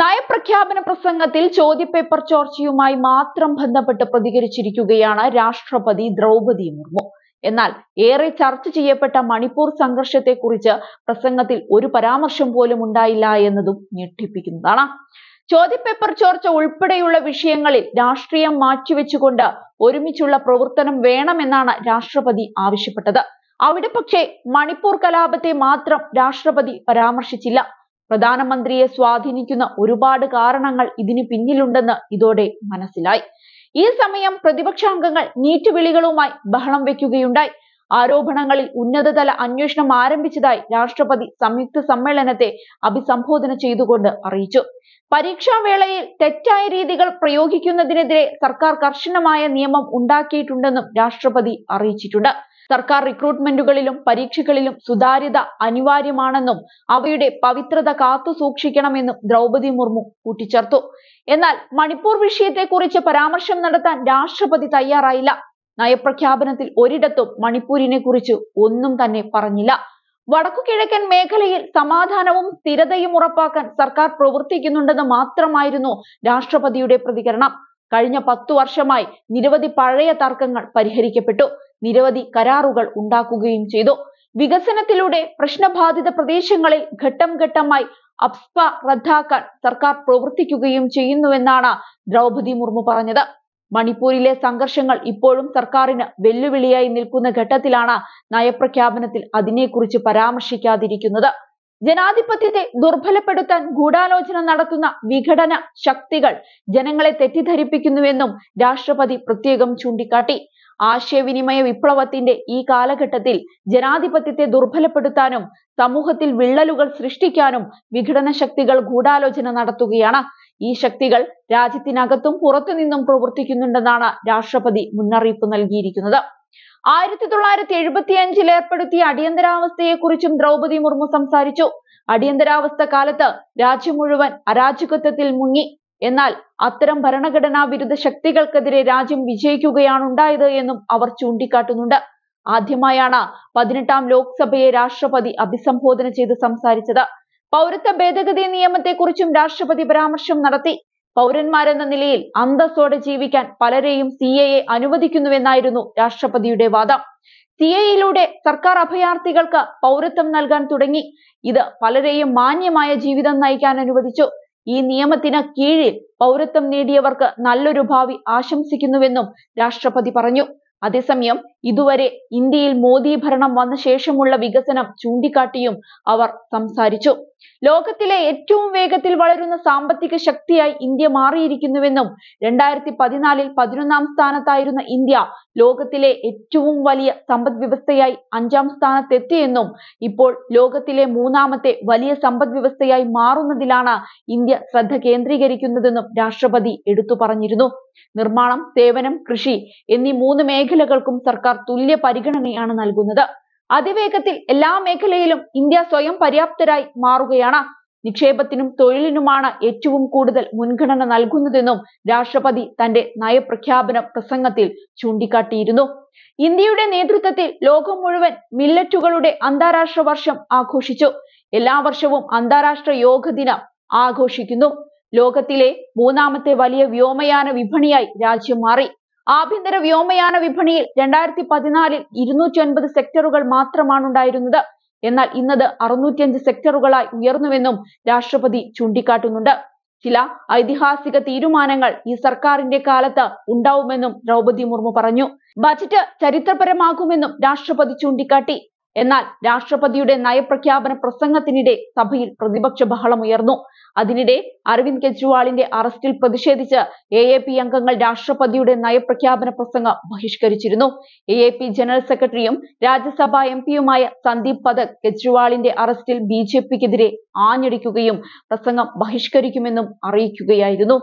നയപ്രഖ്യാപന പ്രസംഗത്തിൽ ചോദ്യപേപ്പർ ചോർച്ചയുമായി മാത്രം ബന്ധപ്പെട്ട് പ്രതികരിച്ചിരിക്കുകയാണ് രാഷ്ട്രപതി ദ്രൗപതി മുർമു എന്നാൽ ഏറെ ചർച്ച ചെയ്യപ്പെട്ട മണിപ്പൂർ സംഘർഷത്തെക്കുറിച്ച് പ്രസംഗത്തിൽ ഒരു പരാമർശം പോലും ഉണ്ടായില്ല എന്നതും ഞെട്ടിപ്പിക്കുന്നതാണ് ചോദ്യപേപ്പർ ചോർച്ച ഉൾപ്പെടെയുള്ള വിഷയങ്ങളിൽ രാഷ്ട്രീയം മാറ്റിവെച്ചുകൊണ്ട് ഒരുമിച്ചുള്ള പ്രവർത്തനം വേണമെന്നാണ് രാഷ്ട്രപതി ആവശ്യപ്പെട്ടത് അവിടെ പക്ഷേ മണിപ്പൂർ കലാപത്തെ മാത്രം രാഷ്ട്രപതി പരാമർശിച്ചില്ല പ്രധാനമന്ത്രിയെ സ്വാധീനിക്കുന്ന ഒരുപാട് കാരണങ്ങൾ ഇതിന് പിന്നിലുണ്ടെന്ന് ഇതോടെ മനസ്സിലായി ഈ സമയം പ്രതിപക്ഷാംഗങ്ങൾ നീറ്റുവിളികളുമായി ബഹളം വെക്കുകയുണ്ടായി ആരോപണങ്ങളിൽ ഉന്നതതല അന്വേഷണം ആരംഭിച്ചതായി രാഷ്ട്രപതി സംയുക്ത സമ്മേളനത്തെ അഭിസംബോധന ചെയ്തുകൊണ്ട് അറിയിച്ചു പരീക്ഷാവേളയിൽ തെറ്റായ രീതികൾ പ്രയോഗിക്കുന്നതിനെതിരെ സർക്കാർ കർശനമായ നിയമം ഉണ്ടാക്കിയിട്ടുണ്ടെന്നും രാഷ്ട്രപതി അറിയിച്ചിട്ടുണ്ട് സർക്കാർ റിക്രൂട്ട്മെന്റുകളിലും പരീക്ഷകളിലും സുതാര്യത അനിവാര്യമാണെന്നും അവയുടെ പവിത്രത കാത്തു സൂക്ഷിക്കണമെന്നും ദ്രൗപതി മുർമു കൂട്ടിച്ചേർത്തു എന്നാൽ മണിപ്പൂർ വിഷയത്തെക്കുറിച്ച് പരാമർശം നടത്താൻ രാഷ്ട്രപതി തയ്യാറായില്ല നയപ്രഖ്യാപനത്തിൽ ഒരിടത്തും മണിപ്പൂരിനെ കുറിച്ച് ഒന്നും തന്നെ പറഞ്ഞില്ല വടക്കു കിഴക്കൻ മേഖലയിൽ സമാധാനവും സ്ഥിരതയും ഉറപ്പാക്കാൻ സർക്കാർ പ്രവർത്തിക്കുന്നുണ്ടെന്ന് മാത്രമായിരുന്നു രാഷ്ട്രപതിയുടെ പ്രതികരണം കഴിഞ്ഞ പത്തു വർഷമായി നിരവധി പഴയ തർക്കങ്ങൾ പരിഹരിക്കപ്പെട്ടു നിരവധി കരാറുകൾ ഉണ്ടാക്കുകയും ചെയ്തു വികസനത്തിലൂടെ പ്രശ്നബാധിത പ്രദേശങ്ങളിൽ ഘട്ടം ഘട്ടമായി അപ്സ്പ റദ്ദാക്കാൻ സർക്കാർ പ്രവർത്തിക്കുകയും ചെയ്യുന്നുവെന്നാണ് ദ്രൗപതി മുർമു പറഞ്ഞത് മണിപ്പൂരിലെ സംഘർഷങ്ങൾ ഇപ്പോഴും സർക്കാരിന് വെല്ലുവിളിയായി നിൽക്കുന്ന ഘട്ടത്തിലാണ് നയപ്രഖ്യാപനത്തിൽ അതിനെക്കുറിച്ച് പരാമർശിക്കാതിരിക്കുന്നത് ജനാധിപത്യത്തെ ദുർബലപ്പെടുത്താൻ ഗൂഢാലോചന നടത്തുന്ന വിഘടന ശക്തികൾ ജനങ്ങളെ തെറ്റിദ്ധരിപ്പിക്കുന്നുവെന്നും രാഷ്ട്രപതി പ്രത്യേകം ചൂണ്ടിക്കാട്ടി ആശയവിനിമയ വിപ്ലവത്തിന്റെ ഈ കാലഘട്ടത്തിൽ ജനാധിപത്യത്തെ ദുർബലപ്പെടുത്താനും സമൂഹത്തിൽ വിള്ളലുകൾ സൃഷ്ടിക്കാനും വിഘടന ശക്തികൾ ഗൂഢാലോചന നടത്തുകയാണ് ഈ ശക്തികൾ രാജ്യത്തിനകത്തും പുറത്തു നിന്നും പ്രവർത്തിക്കുന്നുണ്ടെന്നാണ് രാഷ്ട്രപതി മുന്നറിയിപ്പ് നൽകിയിരിക്കുന്നത് ആയിരത്തി തൊള്ളായിരത്തി എഴുപത്തി അഞ്ചിൽ ഏർപ്പെടുത്തിയ അടിയന്തരാവസ്ഥയെക്കുറിച്ചും ദ്രൗപദി മുർമു സംസാരിച്ചു അടിയന്തരാവസ്ഥ കാലത്ത് രാജ്യം മുഴുവൻ അരാജകത്വത്തിൽ മുങ്ങി എന്നാൽ അത്തരം ഭരണഘടനാ വിരുദ്ധ ശക്തികൾക്കെതിരെ രാജ്യം വിജയിക്കുകയാണ് ഉണ്ടായത് എന്നും അവർ ചൂണ്ടിക്കാട്ടുന്നുണ്ട് ആദ്യമായാണ് പതിനെട്ടാം ലോക്സഭയെ രാഷ്ട്രപതി അഭിസംബോധന ചെയ്ത് സംസാരിച്ചത് പൗരത്വ ഭേദഗതി നിയമത്തെക്കുറിച്ചും രാഷ്ട്രപതി പരാമർശം നടത്തി പൗരന്മാരെന്ന നിലയിൽ അന്തസ്സോടെ ജീവിക്കാൻ പലരെയും സി എ എ അനുവദിക്കുന്നുവെന്നായിരുന്നു രാഷ്ട്രപതിയുടെ വാദം സി എയിലൂടെ സർക്കാർ അഭയാർത്ഥികൾക്ക് പൗരത്വം നൽകാൻ തുടങ്ങി ഇത് പലരെയും മാന്യമായ ജീവിതം നയിക്കാൻ അനുവദിച്ചു ഈ നിയമത്തിന് കീഴിൽ പൗരത്വം നേടിയവർക്ക് നല്ലൊരു ഭാവി ആശംസിക്കുന്നുവെന്നും രാഷ്ട്രപതി പറഞ്ഞു അതേസമയം ഇതുവരെ ഇന്ത്യയിൽ മോദി ഭരണം വന്ന ശേഷമുള്ള വികസനം ചൂണ്ടിക്കാട്ടിയും അവർ സംസാരിച്ചു ലോകത്തിലെ ഏറ്റവും വേഗത്തിൽ വളരുന്ന സാമ്പത്തിക ശക്തിയായി ഇന്ത്യ മാറിയിരിക്കുന്നുവെന്നും രണ്ടായിരത്തി പതിനാലിൽ പതിനൊന്നാം സ്ഥാനത്തായിരുന്ന ഇന്ത്യ ലോകത്തിലെ ഏറ്റവും വലിയ സമ്പദ് വ്യവസ്ഥയായി അഞ്ചാം സ്ഥാനത്തെത്തിയെന്നും ഇപ്പോൾ ലോകത്തിലെ മൂന്നാമത്തെ വലിയ സമ്പദ് വ്യവസ്ഥയായി മാറുന്നതിലാണ് ഇന്ത്യ ശ്രദ്ധ കേന്ദ്രീകരിക്കുന്നതെന്നും രാഷ്ട്രപതി എടുത്തു പറഞ്ഞിരുന്നു നിർമ്മാണം സേവനം കൃഷി എന്നീ മൂന്ന് മേഖലകൾക്കും സർക്കാർ തുല്യ പരിഗണനയാണ് നൽകുന്നത് അതിവേഗത്തിൽ എല്ലാ മേഖലയിലും ഇന്ത്യ സ്വയം പര്യാപ്തരായി മാറുകയാണ് നിക്ഷേപത്തിനും തൊഴിലിനുമാണ് ഏറ്റവും കൂടുതൽ മുൻഗണന നൽകുന്നതെന്നും രാഷ്ട്രപതി തന്റെ നയപ്രഖ്യാപന പ്രസംഗത്തിൽ ചൂണ്ടിക്കാട്ടിയിരുന്നു ഇന്ത്യയുടെ നേതൃത്വത്തിൽ ലോകം മുഴുവൻ മില്ലറ്റുകളുടെ അന്താരാഷ്ട്ര വർഷം ആഘോഷിച്ചു എല്ലാ വർഷവും അന്താരാഷ്ട്ര യോഗ ദിനം ആഘോഷിക്കുന്നു ലോകത്തിലെ മൂന്നാമത്തെ വലിയ വ്യോമയാന വിപണിയായി രാജ്യം മാറി ആഭ്യന്തര വ്യോമയാന വിപണിയിൽ രണ്ടായിരത്തി പതിനാലിൽ ഇരുന്നൂറ്റി ഒൻപത് സെക്ടറുകൾ മാത്രമാണ് ഉണ്ടായിരുന്നത് എന്നാൽ ഇന്നത് അറുന്നൂറ്റിയഞ്ച് സെക്ടറുകളായി ഉയർന്നുവെന്നും രാഷ്ട്രപതി ചൂണ്ടിക്കാട്ടുന്നുണ്ട് ചില ഐതിഹാസിക തീരുമാനങ്ങൾ ഈ സർക്കാരിന്റെ കാലത്ത് ഉണ്ടാവുമെന്നും ദ്രൗപതി മുർമു പറഞ്ഞു ബജറ്റ് ചരിത്രപരമാകുമെന്നും രാഷ്ട്രപതി ചൂണ്ടിക്കാട്ടി എന്നാൽ രാഷ്ട്രപതിയുടെ നയപ്രഖ്യാപന പ്രസംഗത്തിനിടെ സഭയിൽ പ്രതിപക്ഷ ബഹളമുയർന്നു അതിനിടെ അരവിന്ദ് കെജ്രിവാളിന്റെ അറസ്റ്റിൽ പ്രതിഷേധിച്ച് എ എ പി അംഗങ്ങൾ രാഷ്ട്രപതിയുടെ നയപ്രഖ്യാപന പ്രസംഗം ബഹിഷ്കരിച്ചിരുന്നു എ എ പി ജനറൽ സെക്രട്ടറിയും രാജ്യസഭാ എം പിയുമായ സന്ദീപ് പഥക് കെജ്രിവാളിന്റെ അറസ്റ്റിൽ ബി ജെ പിക്കെതിരെ ആഞ്ഞടിക്കുകയും പ്രസംഗം ബഹിഷ്കരിക്കുമെന്നും അറിയിക്കുകയായിരുന്നു